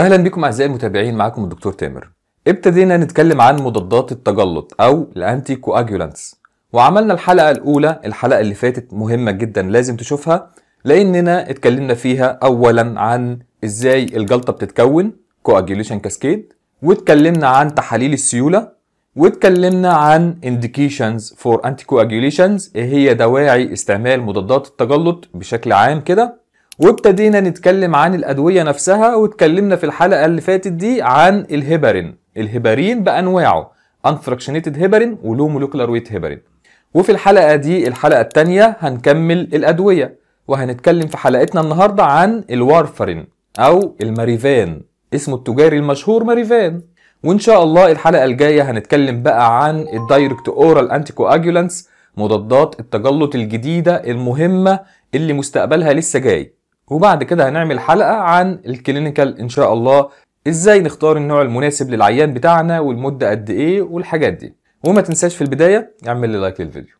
اهلا بكم اعزائي المتابعين معاكم الدكتور تامر ابتدينا نتكلم عن مضادات التجلط او الانتي كواجولانتس وعملنا الحلقه الاولى الحلقه اللي فاتت مهمه جدا لازم تشوفها لاننا اتكلمنا فيها اولا عن ازاي الجلطه بتتكون كواجوليشن كاسكيد واتكلمنا عن تحاليل السيوله واتكلمنا عن indications for anticoagulations ايه هي دواعي استعمال مضادات التجلط بشكل عام كده وابتدينا نتكلم عن الادويه نفسها واتكلمنا في الحلقه اللي فاتت دي عن الهيبارين الهيبارين بانواعه انفراكشنيتد هيبارين ولو مولوكولار ويت هيبارين وفي الحلقه دي الحلقه الثانيه هنكمل الادويه وهنتكلم في حلقتنا النهارده عن الوارفرين او الماريفان اسمه التجاري المشهور ماريفان وان شاء الله الحلقه الجايه هنتكلم بقى عن الدايركت اورال انتيكواجولانس مضادات التجلط الجديده المهمه اللي مستقبلها لسه جاي وبعد كده هنعمل حلقة عن الكلينيكال إن شاء الله إزاي نختار النوع المناسب للعيان بتاعنا والمدة قد إيه والحاجات دي وما تنساش في البداية اعمل لي لايك للفيديو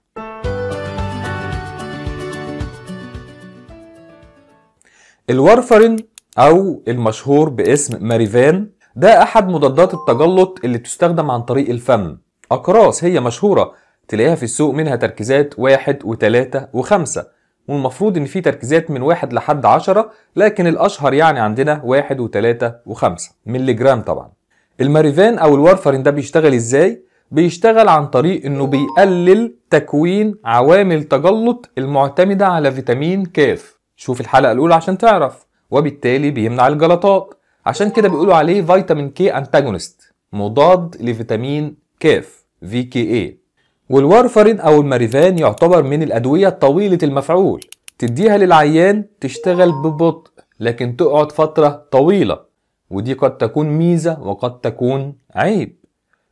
الورفرين أو المشهور باسم ماريفان ده أحد مضادات التجلط اللي بتستخدم عن طريق الفم أقراص هي مشهورة تلاقيها في السوق منها تركيزات واحد وتلاتة وخمسة والمفروض ان في تركيزات من واحد لحد عشرة لكن الاشهر يعني عندنا واحد وتلاتة وخمسة ملي جرام طبعا الماريفان او الوارفرين ده بيشتغل ازاي؟ بيشتغل عن طريق انه بيقلل تكوين عوامل تجلط المعتمدة على فيتامين كاف شوف الحلقة الاولى عشان تعرف وبالتالي بيمنع الجلطات عشان كده بيقولوا عليه فيتامين كي انتاجونست مضاد لفيتامين كاف في كي ايه والوارفرين أو الماريفان يعتبر من الأدوية طويلة المفعول تديها للعيان تشتغل ببطء لكن تقعد فترة طويلة ودي قد تكون ميزة وقد تكون عيب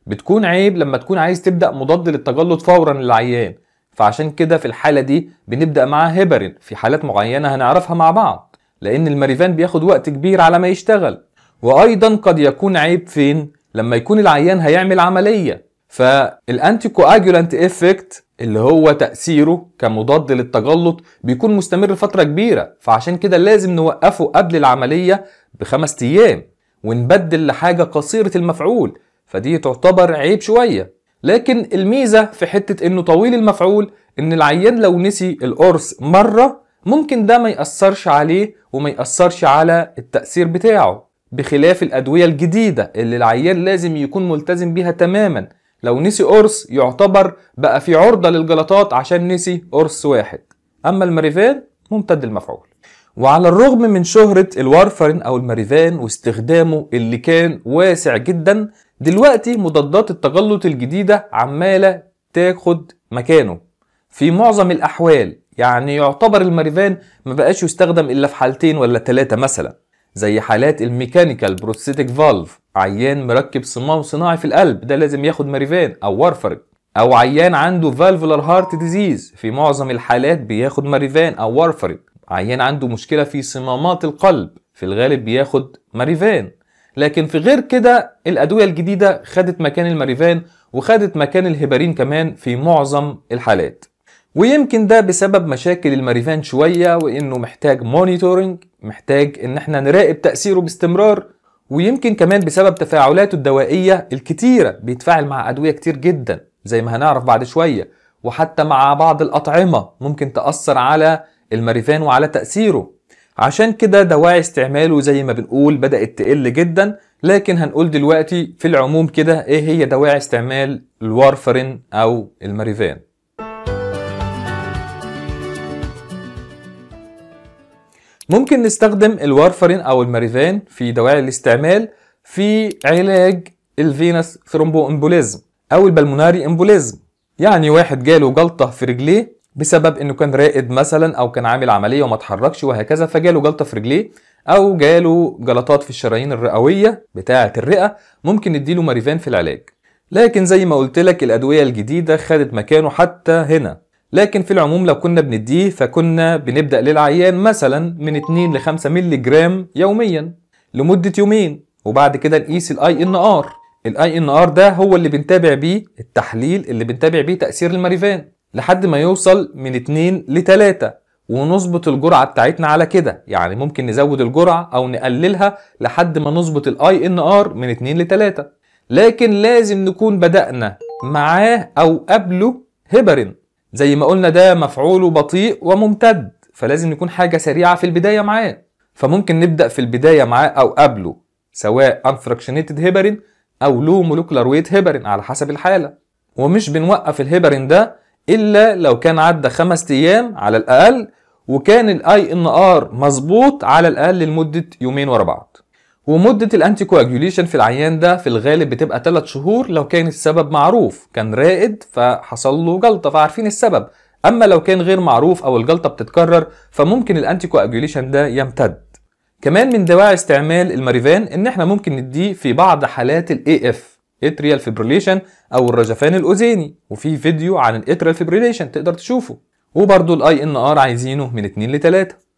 بتكون عيب لما تكون عايز تبدأ مضاد للتجلط فورا للعيان فعشان كده في الحالة دي بنبدأ معاه هيبرين في حالات معينة هنعرفها مع بعض لأن الماريفان بياخد وقت كبير على ما يشتغل وأيضا قد يكون عيب فين لما يكون العيان هيعمل عملية فالانتي كواجولانت افكت اللي هو تاثيره كمضاد للتجلط بيكون مستمر فتره كبيره فعشان كده لازم نوقفه قبل العمليه بخمس ايام ونبدل لحاجه قصيره المفعول فدي تعتبر عيب شويه لكن الميزه في حته انه طويل المفعول ان العيان لو نسي القرص مره ممكن ده ما ياثرش عليه وما ياثرش على التاثير بتاعه بخلاف الادويه الجديده اللي العيان لازم يكون ملتزم بيها تماما لو نسي قرص يعتبر بقى في عرضة للجلطات عشان نسي قرص واحد أما الماريفان ممتد المفعول وعلى الرغم من شهرة الوارفرين أو الماريفان واستخدامه اللي كان واسع جدا دلوقتي مضادات التجلط الجديدة عمالة تاخد مكانه في معظم الأحوال يعني يعتبر الماريفان ما بقاش يستخدم إلا في حالتين ولا ثلاثة مثلا زي حالات الميكانيكال بروستيتيك فالف عيان مركب صمام صناعي في القلب ده لازم ياخد ماريفان او وارفرج او عيان عنده فالفولار هارت ديزيز في معظم الحالات بياخد ماريفان او وارفرج عيان عنده مشكله في صمامات القلب في الغالب بياخد ماريفان لكن في غير كده الادويه الجديده خدت مكان الماريفان وخدت مكان الهبارين كمان في معظم الحالات ويمكن ده بسبب مشاكل الماريفان شويه وانه محتاج مونيتورنج محتاج ان احنا نراقب تاثيره باستمرار ويمكن كمان بسبب تفاعلاته الدوائية الكتيرة بيتفاعل مع أدوية كتير جدا زي ما هنعرف بعد شوية وحتى مع بعض الأطعمة ممكن تأثر على المريفان وعلى تأثيره عشان كده دواعي استعماله زي ما بنقول بدأت تقل جدا لكن هنقول دلوقتي في العموم كده ايه هي دواعي استعمال الوارفرين او المريفان ممكن نستخدم الوارفرين او الماريفان في دواعي الاستعمال في علاج الفينس ثرومبو امبوليزم او البلموناري امبوليزم يعني واحد جاله جلطه في رجليه بسبب انه كان راقد مثلا او كان عامل عمليه وما تحركش وهكذا فجاله جلطه في رجليه او جاله جلطات في الشرايين الرئويه بتاعه الرئه ممكن نديله ماريفان في العلاج لكن زي ما قلت لك الادويه الجديده خدت مكانه حتى هنا لكن في العموم لو كنا بنديه فكنا بنبدأ للعيان مثلا من 2 ل 5 مللي جرام يوميا لمدة يومين وبعد كده نقيس الاي ان ار الاي ان ار ده هو اللي بنتابع بيه التحليل اللي بنتابع بيه تأثير الماريفان لحد ما يوصل من 2 ل 3 ونظبط الجرعة بتاعتنا على كده يعني ممكن نزود الجرعة او نقللها لحد ما نظبط الاي ان ار من 2 ل 3 لكن لازم نكون بدأنا معاه او قبله هبرين زي ما قلنا ده مفعوله بطيء وممتد فلازم يكون حاجة سريعة في البداية معاه فممكن نبدأ في البداية معاه أو قبله سواء unfractionated heparin أو low molecular weight heparin على حسب الحالة ومش بنوقف الهيبرين ده إلا لو كان عدى خمس أيام على الأقل وكان الـ INR مظبوط على الأقل لمدة يومين ورا بعض ومدة الانتيكواجيوليشن في العيان ده في الغالب بتبقى 3 شهور لو كان السبب معروف كان رائد فحصل له جلطة فعارفين السبب اما لو كان غير معروف او الجلطة بتتكرر فممكن الانتيكواجيوليشن ده يمتد كمان من دواعي استعمال الماريفان ان احنا ممكن نديه في بعض حالات الاي اف اتريال فيبريليشن او الرجفان الاوزيني وفي فيديو عن الاتريال فيبريليشن تقدر تشوفه وبرضه الاي ان ار عايزينه من 2 ل 3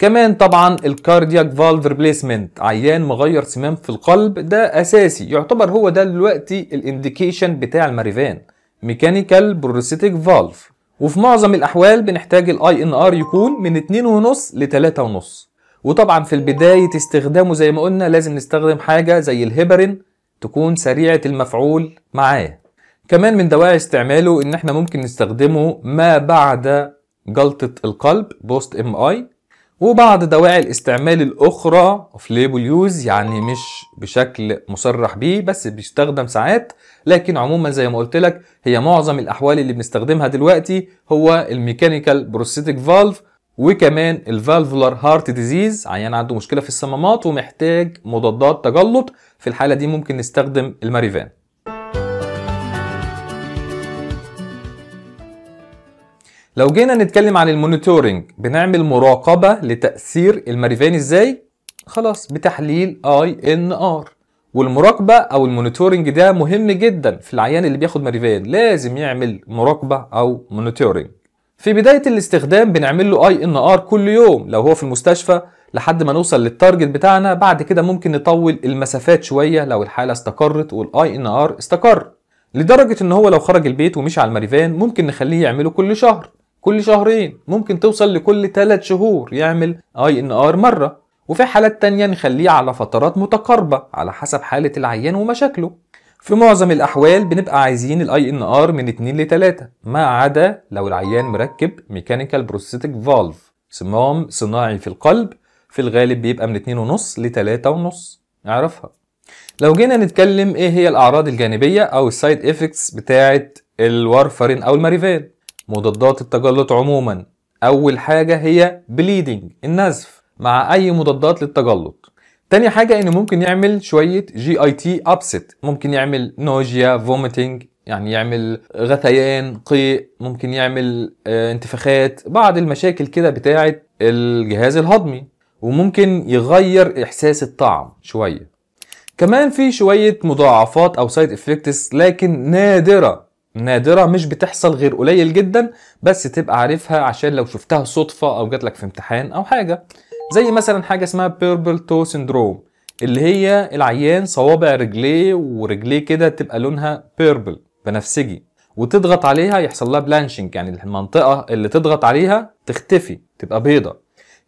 كمان طبعا الكاردياك فالف ريبليسمنت عيان مغير سمام في القلب ده اساسي يعتبر هو ده دلوقتي الانديكيشن بتاع الماريفان ميكانيكال بروستيك فالف وفي معظم الاحوال بنحتاج الاي ان ار يكون من 2.5 ل 3.5 وطبعا في البداية استخدامه زي ما قلنا لازم نستخدم حاجة زي الهيبرين تكون سريعة المفعول معاه كمان من دواعي استعماله ان احنا ممكن نستخدمه ما بعد جلطة القلب بوست ام اي وبعض دواعي الاستعمال الاخرى اوف ليبل يوز يعني مش بشكل مصرح بيه بس بيستخدم ساعات لكن عموما زي ما قلت لك هي معظم الاحوال اللي بنستخدمها دلوقتي هو الميكانيكال بروستيتك فالف وكمان الفالفولار هارت ديزيز عيان عنده مشكله في الصمامات ومحتاج مضادات تجلط في الحاله دي ممكن نستخدم الماريفان لو جينا نتكلم عن المونيتورنج بنعمل مراقبة لتأثير الماريفان ازاي؟ خلاص بتحليل اي ان ار والمراقبة او المونيتورنج ده مهم جدا في العيان اللي بياخد ماريفان لازم يعمل مراقبة او مونيتورنج في بداية الاستخدام بنعمل له اي ان ار كل يوم لو هو في المستشفى لحد ما نوصل للتارجت بتاعنا بعد كده ممكن نطول المسافات شوية لو الحالة استقرت والاي ان ار استقر لدرجة ان هو لو خرج البيت ومشي على الماريفان ممكن نخليه يعمله كل شهر كل شهرين ممكن توصل لكل 3 شهور يعمل اي ان ار مره وفي حالات تانية نخليه على فترات متقاربة على حسب حالة العيان ومشاكله في معظم الأحوال بنبقى عايزين الاي ان ار من 2 ل 3 ما عدا لو العيان مركب ميكانيكال بروستيتك فالف صمام صناعي في القلب في الغالب بيبقى من 2.5 ل 3.5 اعرفها لو جينا نتكلم ايه هي الاعراض الجانبيه او السايد افكتس بتاعه الوارفارين او الماريفان مضادات التجلط عموما أول حاجة هي بليدنج النزف مع أي مضادات للتجلط تاني حاجة إنه ممكن يعمل شوية جي اي تي أبست ممكن يعمل نوجيا فوميتنج يعني يعمل غثيان قيء ممكن يعمل آه، انتفاخات بعض المشاكل كده بتاعة الجهاز الهضمي وممكن يغير إحساس الطعم شوية كمان في شوية مضاعفات أو سايد افكتس لكن نادرة نادرة مش بتحصل غير قليل جدا بس تبقى عارفها عشان لو شفتها صدفة أو جاتلك في امتحان أو حاجة زي مثلا حاجة اسمها بيربل تو سيندروم اللي هي العيان صوابع رجليه ورجليه كده تبقى لونها بيربل بنفسجي وتضغط عليها يحصل لها بلانشنج يعني المنطقة اللي تضغط عليها تختفي تبقى بيضة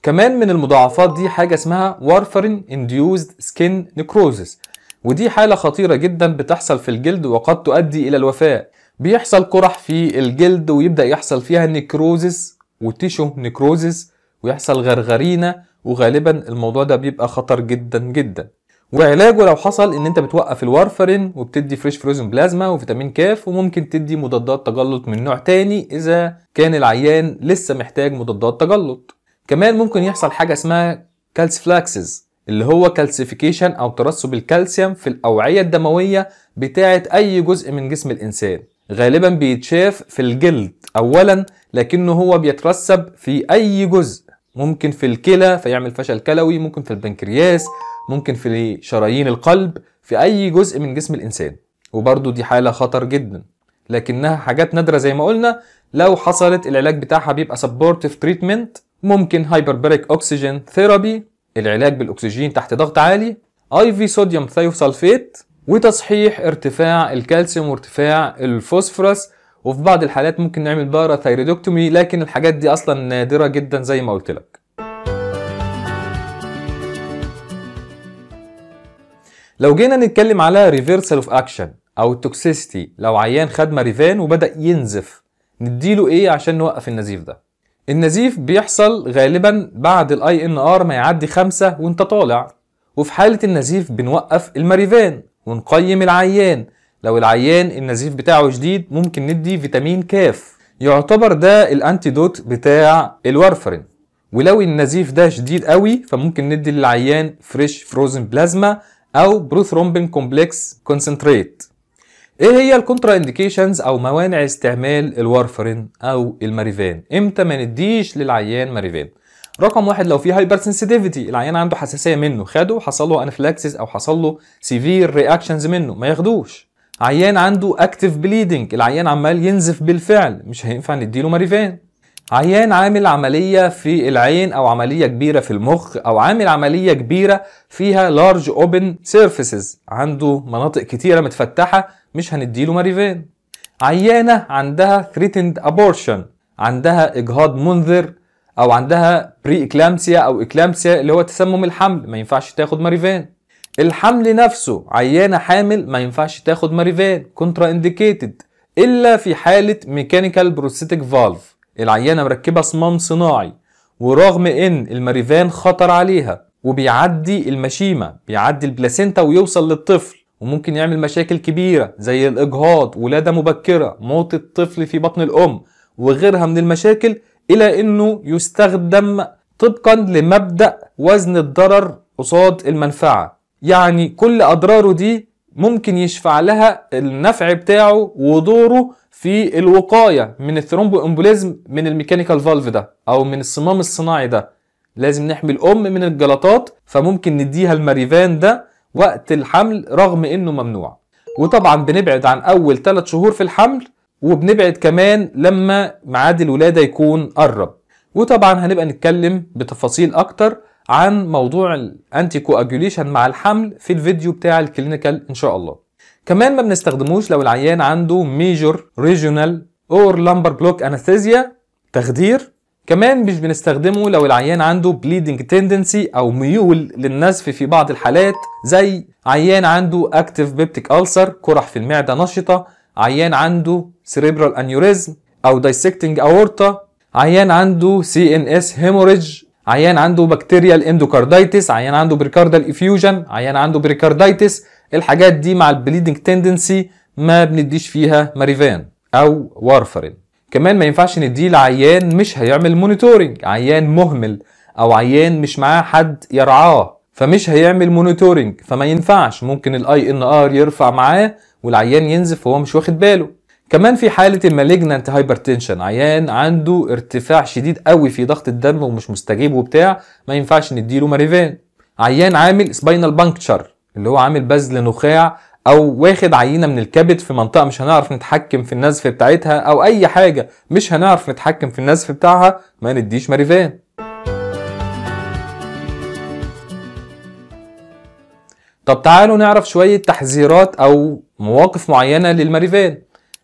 كمان من المضاعفات دي حاجة اسمها وارفرين انديوزد سكين نكروزس ودي حالة خطيرة جدا بتحصل في الجلد وقد تؤدي إلى الوفاة بيحصل قرح في الجلد ويبدا يحصل فيها نيكروزس وتيشو نيكروزس ويحصل غرغرينه وغالبا الموضوع ده بيبقى خطر جدا جدا وعلاجه لو حصل ان انت بتوقف الوارفرين وبتدي فريش فروزن بلازما وفيتامين كاف وممكن تدي مضادات تجلط من نوع تاني اذا كان العيان لسه محتاج مضادات تجلط كمان ممكن يحصل حاجه اسمها كالسفلاكسز اللي هو كالسيفيكيشن او ترسب الكالسيوم في الاوعيه الدمويه بتاعه اي جزء من جسم الانسان غالبا بيتشاف في الجلد اولا لكنه هو بيترسب في اي جزء ممكن في الكلى فيعمل فشل كلوي ممكن في البنكرياس ممكن في شرايين القلب في اي جزء من جسم الانسان وبرده دي حاله خطر جدا لكنها حاجات نادره زي ما قلنا لو حصلت العلاج بتاعها بيبقى سبورتيف تريتمنت ممكن هايبربريك اوكسجين ثيرابي العلاج بالاكسجين تحت ضغط عالي اي في صوديوم ثيوسلفيت وتصحيح ارتفاع الكالسيوم وارتفاع الفوسفورس وفي بعض الحالات ممكن نعمل باراثايريدوكتومي لكن الحاجات دي اصلا نادره جدا زي ما قلت لك لو جينا نتكلم على ريفرسال اوف اكشن او التوكسيستي لو عيان خد ماريفان وبدا ينزف نديله ايه عشان نوقف النزيف ده النزيف بيحصل غالبا بعد الاي ان ار ما يعدي خمسة وانت طالع وفي حالة النزيف بنوقف الماريفان ونقيم العيان لو العيان النزيف بتاعه شديد ممكن ندي فيتامين كاف يعتبر ده الانتيدوت بتاع الورفرين ولو النزيف ده شديد قوي فممكن ندي للعيان فريش فروزن بلازما او بروثرومبين كومبلكس كونسنتريت ايه هي الكونترا انديكيشنز او موانع استعمال الورفرين او الماريفان امتى ما نديش للعيان ماريفان رقم واحد لو في هايبر سنسيتيفيتي العيان عنده حساسيه منه خده حصل له انفلاكسس او حصل له سيفير رياكشنز منه ما ياخدوش عيان عنده اكتف بليدنج العيان عمال ينزف بالفعل مش هينفع نديله ماريفان عيان عامل عملية في العين أو عملية كبيرة في المخ أو عامل عملية كبيرة فيها لارج اوبن سيرفيسز عنده مناطق كتيرة متفتحة مش هنديله ماريفان عيانة عندها ثريتند ابورشن عندها إجهاض منذر او عندها بري اكلامسيا او اكلامسيا اللي هو تسمم الحمل ما ينفعش تاخد ماريفان الحمل نفسه عيانه حامل ما ينفعش تاخد ماريفان كونترا انديكيتد الا في حاله ميكانيكال بروستيتك فالف العيانه مركبه صمام صناعي ورغم ان الماريفان خطر عليها وبيعدي المشيمه بيعدي البلاسينتا ويوصل للطفل وممكن يعمل مشاكل كبيره زي الاجهاض ولاده مبكره موت الطفل في بطن الام وغيرها من المشاكل إلى أنه يستخدم طبقا لمبدأ وزن الضرر قصاد المنفعة يعني كل أضراره دي ممكن يشفع لها النفع بتاعه ودوره في الوقاية من الثرومبو امبوليزم من الميكانيكال فالف ده أو من الصمام الصناعي ده لازم نحمي الأم من الجلطات فممكن نديها المريفان ده وقت الحمل رغم إنه ممنوع وطبعا بنبعد عن أول 3 شهور في الحمل وبنبعد كمان لما ميعاد الولادة يكون قرب وطبعا هنبقى نتكلم بتفاصيل اكتر عن موضوع الانتي كواجوليشن مع الحمل في الفيديو بتاع الكلينيكال ان شاء الله كمان ما بنستخدموش لو العيان عنده ميجور ريجونال اور لامبر بلوك انستيزيا تخدير كمان مش بنستخدمه لو العيان عنده بليدنج تندنسي او ميول للنزف في بعض الحالات زي عيان عنده اكتف بيبتيك ألسر قرح في المعده نشطه عيان عنده سريبرال انيوريزم او دايسكتنج اورتا عيان عنده سي ان اس هيموريج عيان عنده بكتيريال اندوكاردايتس عيان عنده بريكاردال افيوجن عيان عنده بريكاردايتس الحاجات دي مع البليدنج تندنسي ما بنديش فيها ماريفان او وارفرين كمان ما ينفعش نديه لعيان مش هيعمل مونيتورنج عيان مهمل او عيان مش معاه حد يرعاه فمش هيعمل مونيتورنج فما ينفعش ممكن الاي ان ار يرفع معاه والعيان ينزف وهو مش واخد باله كمان في حالة المالجنانت هايبرتنشن عيان عنده ارتفاع شديد قوي في ضغط الدم ومش مستجيب وبتاع ما ينفعش نديله ماريفان عيان عامل سباينال بانكتشر اللي هو عامل بذل نخاع او واخد عينه من الكبد في منطقه مش هنعرف نتحكم في النزف بتاعتها او اي حاجه مش هنعرف نتحكم في النزف بتاعها ما نديش ماريفان طب تعالوا نعرف شوية تحذيرات أو مواقف معينة للماريفان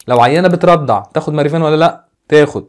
لو عيانة بترضع تاخد ماريفان ولا لأ؟ تاخد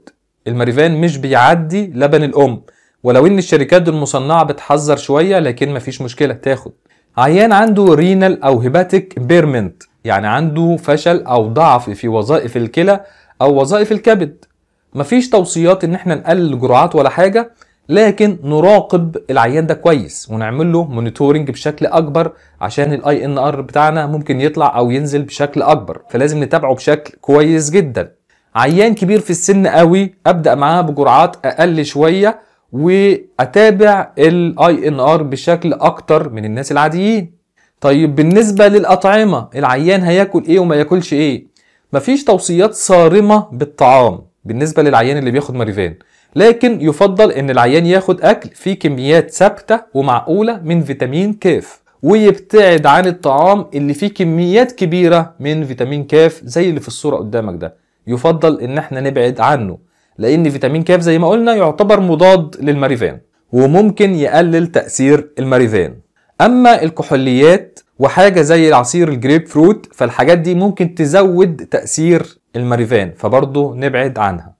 الماريفان مش بيعدي لبن الأم ولو إن الشركات المصنعة بتحذر شوية لكن مفيش مشكلة تاخد عيان عنده رينال أو هيباتيك بيرمنت يعني عنده فشل أو ضعف في وظائف الكلى أو وظائف الكبد مفيش توصيات إن احنا نقلل الجرعات ولا حاجة لكن نراقب العيان ده كويس ونعمل له مونيتورنج بشكل اكبر عشان الاي ان ار بتاعنا ممكن يطلع او ينزل بشكل اكبر فلازم نتابعه بشكل كويس جدا عيان كبير في السن قوي ابدا معاه بجرعات اقل شويه واتابع الاي ان ار بشكل اكتر من الناس العاديين طيب بالنسبه للاطعمه العيان هياكل ايه وما ياكلش ايه مفيش توصيات صارمه بالطعام بالنسبه للعيان اللي بياخد ماريفان لكن يفضل ان العيان ياخد اكل فيه كميات ثابته ومعقوله من فيتامين كاف ويبتعد عن الطعام اللي فيه كميات كبيره من فيتامين كاف زي اللي في الصوره قدامك ده يفضل ان احنا نبعد عنه لان فيتامين كاف زي ما قلنا يعتبر مضاد للمريفان وممكن يقلل تاثير المريفان اما الكحوليات وحاجه زي العصير الجريب فروت فالحاجات دي ممكن تزود تاثير المريفان فبرضه نبعد عنها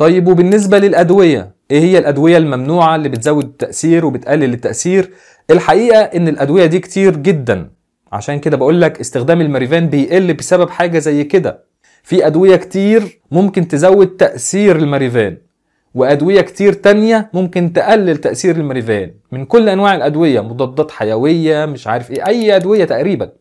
طيب وبالنسبه للادويه ايه هي الادويه الممنوعه اللي بتزود التاثير وبتقلل التاثير الحقيقه ان الادويه دي كتير جدا عشان كده بقول لك استخدام الماريفان بيقل بسبب حاجه زي كده في ادويه كتير ممكن تزود تاثير الماريفان وادويه كتير تانية ممكن تقلل تاثير الماريفان من كل انواع الادويه مضادات حيويه مش عارف ايه اي ادويه تقريبا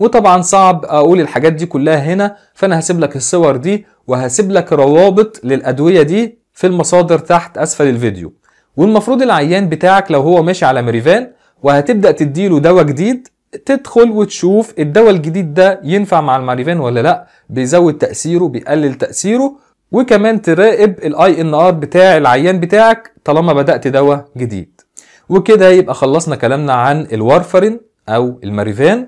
وطبعا صعب اقول الحاجات دي كلها هنا فانا هسيب لك الصور دي وهسيب لك روابط للادويه دي في المصادر تحت اسفل الفيديو والمفروض العيان بتاعك لو هو ماشي على مريفان وهتبدا تديله دواء جديد تدخل وتشوف الدواء الجديد ده ينفع مع الماريفان ولا لا بيزود تاثيره بيقلل تاثيره وكمان تراقب الاي ان ار بتاع العيان بتاعك طالما بدات دواء جديد وكده يبقى خلصنا كلامنا عن الوارفرين او الماريفان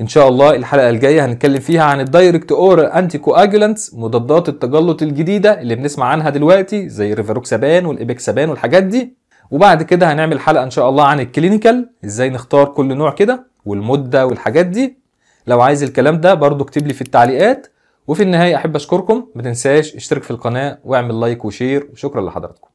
ان شاء الله الحلقه الجايه هنتكلم فيها عن الدايركت اور انتي كواجولانتس مضادات التجلط الجديده اللي بنسمع عنها دلوقتي زي الريفاروكسابان والابيكسابان والحاجات دي وبعد كده هنعمل حلقه ان شاء الله عن الكلينيكال ازاي نختار كل نوع كده والمده والحاجات دي لو عايز الكلام ده برضو اكتب لي في التعليقات وفي النهايه احب اشكركم ما تنساش اشترك في القناه واعمل لايك وشير وشكرا لحضراتكم